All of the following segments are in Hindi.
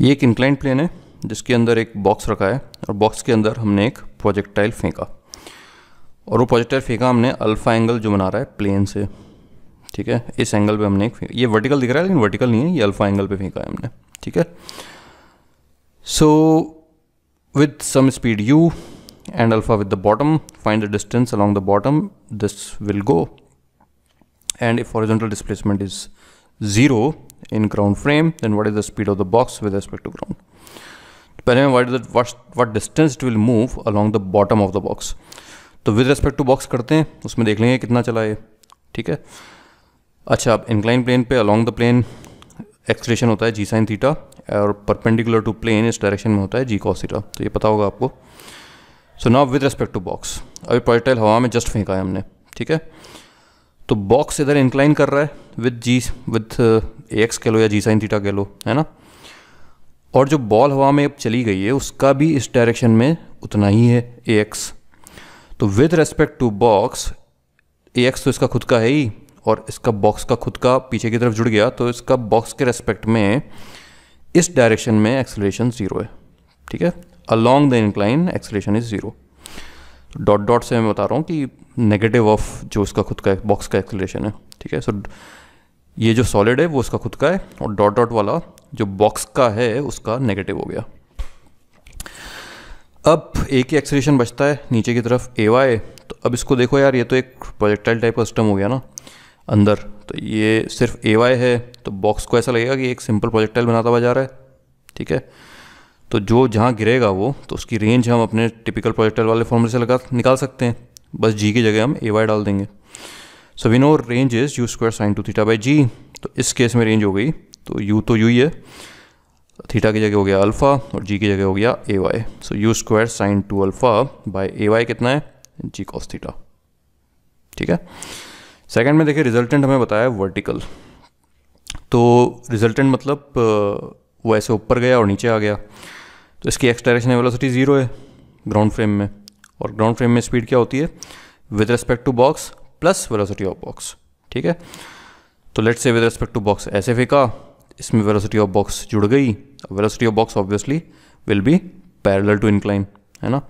ये एक इंक्लाइंट प्लेन है जिसके अंदर एक बॉक्स रखा है और बॉक्स के अंदर हमने एक प्रोजेक्टाइल फेंका और वो प्रोजेक्टाइल फेंका हमने अल्फ़ा एंगल जो बना रहा है प्लेन से ठीक है इस एंगल पे हमने एक ये वर्टिकल दिख रहा है लेकिन वर्टिकल नहीं है ये अल्फ़ा एंगल पे फेंका है हमने ठीक है so with some speed u and alpha with the bottom find the distance along the bottom this will go and if horizontal displacement is zero in ground frame, then what is the speed of the box with respect to ground? Depending on what, is what, what distance it will move along the bottom of the box. तो विद रेस्पेक्ट टू बॉक्स करते हैं उसमें देख लेंगे कितना चला है ठीक है अच्छा अब इंक्लाइन प्लेन पे अलॉन्ग द प्लेन एक्सलेशन होता है जी साइन थीटा और परपेंडिकुलर टू प्लेन इस डायरेक्शन में होता है जी कॉस थीटा तो ये पता होगा आपको so now with respect to box अभी प्रोजेक्टाइल हवा में जस्ट फेंका है हमने ठीक है तो बॉक्स इधर इंक्लाइन कर रहा है with g with a x कह लो या जी साइन थीटा कह लो है ना और जो बॉल हवा में अब चली गई है उसका भी इस डायरेक्शन में उतना ही है ए एक्स तो with respect to box a x तो इसका खुद का है ही और इसका बॉक्स का खुद का पीछे की तरफ जुड़ गया तो इसका बॉक्स के रेस्पेक्ट में इस डायरेक्शन में एक्सलेशन ज़ीरो है ठीक है along the incline acceleration is zero dot dot से मैं बता रहा हूँ कि नेगेटिव ऑफ जो उसका खुद का बॉक्स का एक्सलेशन है ठीक है सो ये जो सॉलिड है वो उसका खुद का है और डॉट डॉट वाला जो बॉक्स का है उसका नेगेटिव हो गया अब एक ही एक्सलेशन बचता है नीचे की तरफ ए वाई तो अब इसको देखो यार ये तो एक प्रोजेक्टाइल टाइप का सिस्टम हो गया ना अंदर तो ये सिर्फ ए वाई है तो बॉक्स को ऐसा लगेगा कि एक सिंपल प्रोजेक्टाइल बनाता हुआ जा रहा है ठीक है तो जो जहाँ गिरेगा वो तो उसकी रेंज हम अपने टिपिकल प्रोजेक्टर वाले फॉर्मूले से लगा निकाल सकते हैं बस जी की जगह हम ए वाई डाल देंगे so we know range is u square sine two theta by g तो इस केस में रेंज हो गई तो यू तो यू ही है थीटा की जगह हो गया अल्फ़ा और जी की जगह हो गया a y so u square sine two alpha by a y कितना है जी कॉस थीटा ठीक है सेकंड में देखिए रिजल्टेंट हमें बताया वर्टिकल तो रिजल्टेंट मतलब वो ऐसे ऊपर गया और नीचे आ गया तो इसकी एक्स डायरेक्शन वेलोसिटी ज़ीरो है ग्राउंड फ्रेम में और ग्राउंड फ्रेम में स्पीड क्या होती है with respect to box plus velocity of box ठीक है तो लेट से विद रेस्पेक्ट टू बॉक्स ऐसे फेंका इसमें वेलोसिटी ऑफ बॉक्स जुड़ गई velocity of box obviously will be parallel to incline है ना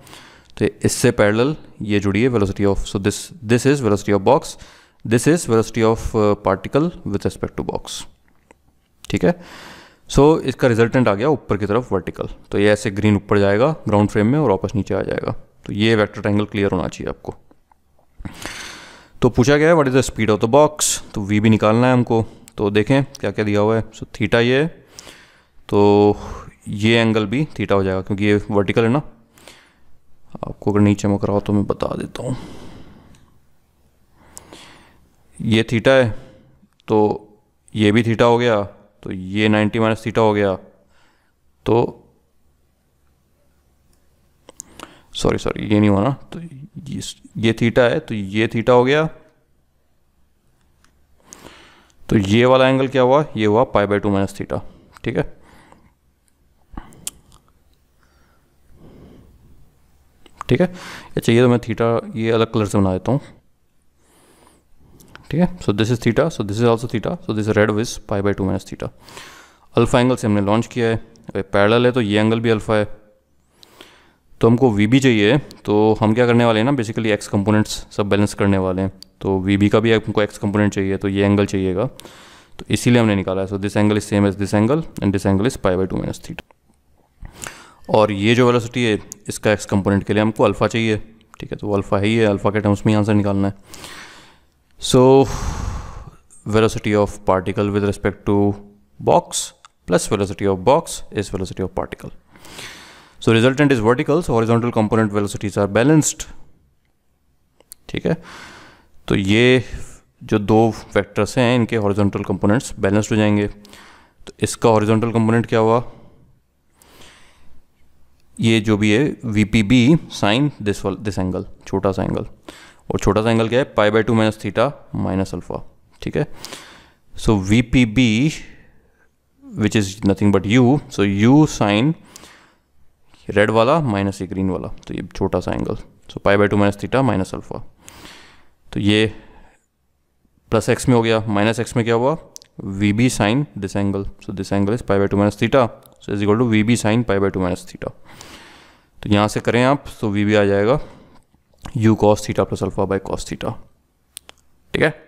तो इससे पैरेलल ये जुड़ी है velocity of so this this is velocity of box this is velocity of particle with respect to box ठीक है सो so, इसका रिजल्टेंट आ गया ऊपर की तरफ वर्टिकल तो ये ऐसे ग्रीन ऊपर जाएगा ग्राउंड फ्रेम में और वापस नीचे आ जाएगा तो ये वेक्टर ट्रायंगल क्लियर होना चाहिए आपको तो पूछा गया है what is the speed of the box तो वी भी निकालना है हमको तो देखें क्या क्या दिया हुआ है सो so, थीटा ये तो ये एंगल भी थीटा हो जाएगा क्योंकि ये वर्टिकल है ना आपको अगर नीचे चमक रहा हो तो मैं बता देता हूँ ये थीटा है तो ये भी थीटा हो गया तो ये 90 माइनस थीटा हो गया तो सॉरी सॉरी ये नहीं हुआ ना तो ये, ये थीटा है तो ये थीटा हो गया तो ये वाला एंगल क्या हुआ ये हुआ pi by two minus theta ठीक है ठीक है अच्छा ये तो मैं थीटा ये अलग कलर से बना देता हूँ ठीक है so this is theta so this is also theta so this red was pi by two minus theta alpha angle से हमने लॉन्च किया है पैरल है तो ये एंगल भी अल्फा है तो हमको वी बी चाहिए तो हम क्या करने वाले हैं ना बेसिकली एक्स कंपोनेंट्स सब बैलेंस करने वाले हैं तो वी बी का भी हमको एक्स कंपोनेंट चाहिए तो ये एंगल चाहिएगा तो इसीलिए हमने निकाला है so this angle is same as this angle and this angle is pi by two minus theta और ये जो वेलोसिटी है इसका एक्स कंपोनेंट के लिए हमको अल्फ़ा चाहिए ठीक है तो अल्फ़ा है ही है अल्फ़ा के टर्म्स में आंसर निकालना है So velocity of particle with respect to box plus velocity of box is velocity of particle. So resultant is vertical, so horizontal component velocities are balanced. ठीक है तो ये जो दो फैक्टर्स हैं इनके हॉरिजॉन्टल कंपोनेंट्स बैलेंस्ड हो जाएंगे तो इसका हॉरिजॉन्टल कंपोनेंट क्या हुआ ये जो भी है v p b sine this this angle छोटा सा एंगल और छोटा सा एंगल क्या है pi by two minus theta minus alpha ठीक है so v p b which is nothing but u so u sine red वाला माइनस ये ग्रीन वाला तो ये छोटा सा angle so pi by two minus theta minus alpha तो ये प्लस एक्स में हो गया माइनस एक्स में क्या हुआ v b sine this angle so this angle is pi by two minus theta so is equal to v b sine pi by two minus theta तो यहाँ से करें आप तो वी बी आ जाएगा u cos theta plus alpha by cos theta ठीक है